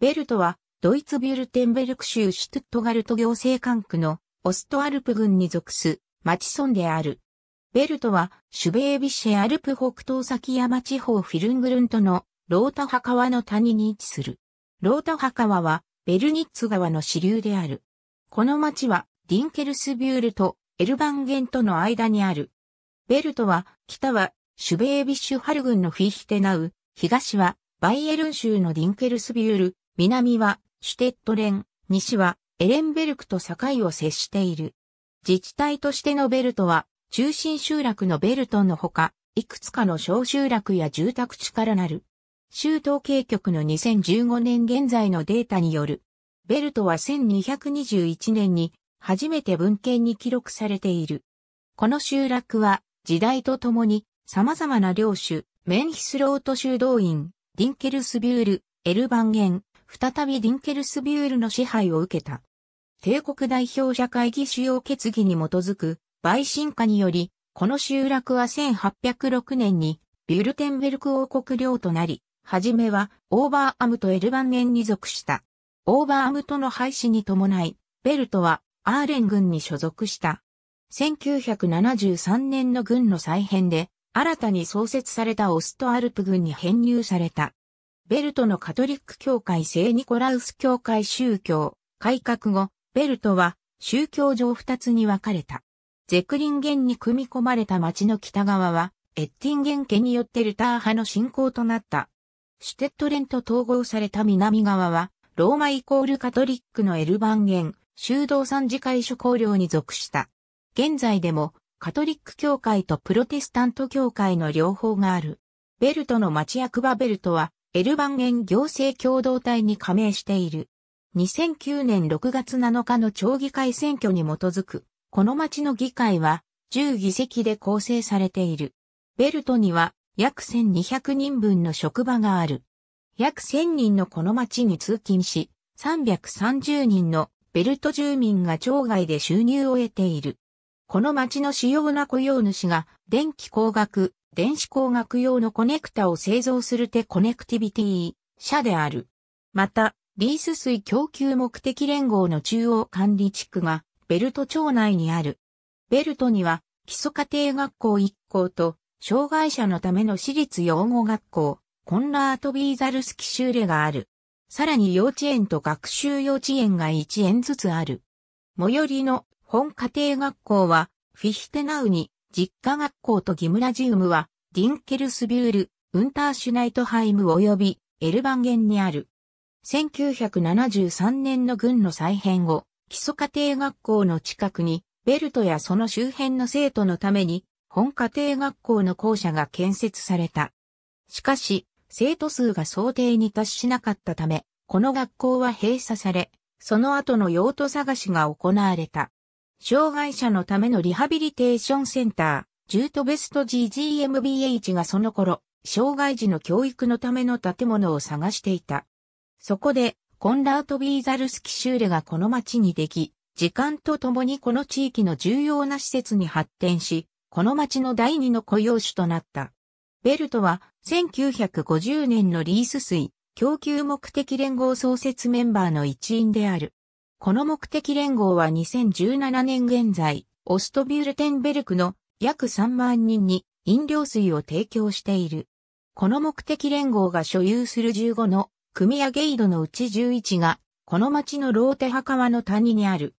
ベルトは、ドイツビュルテンベルク州シュトゥットガルト行政管区のオストアルプ郡に属す町村である。ベルトは、シュベービッシェアルプ北東崎山地方フィルングルントのロータハ川の谷に位置する。ロータハ川は、ベルニッツ川の支流である。この町は、ディンケルスビュールとエルバンゲンとの間にある。ベルトは、北は、シュベービッシュハル郡のフィヒテナウ、東は、バイエルン州のディンケルスビュール、南はシュテットレン、西はエレンベルクと境を接している。自治体としてのベルトは、中心集落のベルトのほか、いくつかの小集落や住宅地からなる。州統計局の2015年現在のデータによる。ベルトは1221年に初めて文献に記録されている。この集落は時代とともに様々な領主、メンヒスロート修道院、ディンケルスビュール、エルバンゲン、再びディンケルスビュールの支配を受けた。帝国代表者会議主要決議に基づく、陪審下により、この集落は1806年に、ビュルテンベルク王国領となり、はじめは、オーバーアムとエルバンゲンに属した。オーバーアムとの廃止に伴い、ベルトは、アーレン軍に所属した。1973年の軍の再編で、新たに創設されたオストアルプ軍に編入された。ベルトのカトリック教会聖ニコラウス教会宗教、改革後、ベルトは宗教上二つに分かれた。ゼクリンゲンに組み込まれた町の北側は、エッティンゲン家によってルター派の信仰となった。シュテットレンと統合された南側は、ローマイコールカトリックのエルバンゲン、修道三次会諸公領に属した。現在でも、カトリック教会とプロテスタント教会の両方がある。ベルトの町役場ベルトは、エルバン園行政共同体に加盟している。2009年6月7日の町議会選挙に基づく、この町の議会は10議席で構成されている。ベルトには約1200人分の職場がある。約1000人のこの町に通勤し、330人のベルト住民が町外で収入を得ている。この町の主要な雇用主が電気工学、電子工学用のコネクタを製造するテコネクティビティ社である。また、リース水供給目的連合の中央管理地区がベルト町内にある。ベルトには基礎家庭学校1校と障害者のための私立養護学校コンラート・ビーザルスキシューレがある。さらに幼稚園と学習幼稚園が1園ずつある。最寄りの本家庭学校はフィヒテナウに実家学校とギムラジウムは、ディンケルスビュール、ウンターシュナイトハイム及びエルバンゲンにある。1973年の軍の再編後、基礎家庭学校の近くに、ベルトやその周辺の生徒のために、本家庭学校の校舎が建設された。しかし、生徒数が想定に達しなかったため、この学校は閉鎖され、その後の用途探しが行われた。障害者のためのリハビリテーションセンター、ジュートベスト GGMBH がその頃、障害児の教育のための建物を探していた。そこで、コンラート・ビーザルスキシューレがこの町にでき、時間とともにこの地域の重要な施設に発展し、この町の第二の雇用主となった。ベルトは1950年のリース水供給目的連合創設メンバーの一員である。この目的連合は2017年現在、オストビュルテンベルクの約3万人に飲料水を提供している。この目的連合が所有する15の組やゲイドのうち11が、この町のローテハ場の谷にある。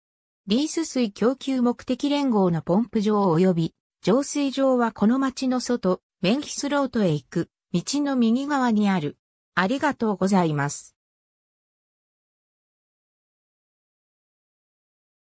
リース水供給目的連合のポンプ場及び、浄水場はこの町の外、メンヒスロートへ行く、道の右側にある。ありがとうございます。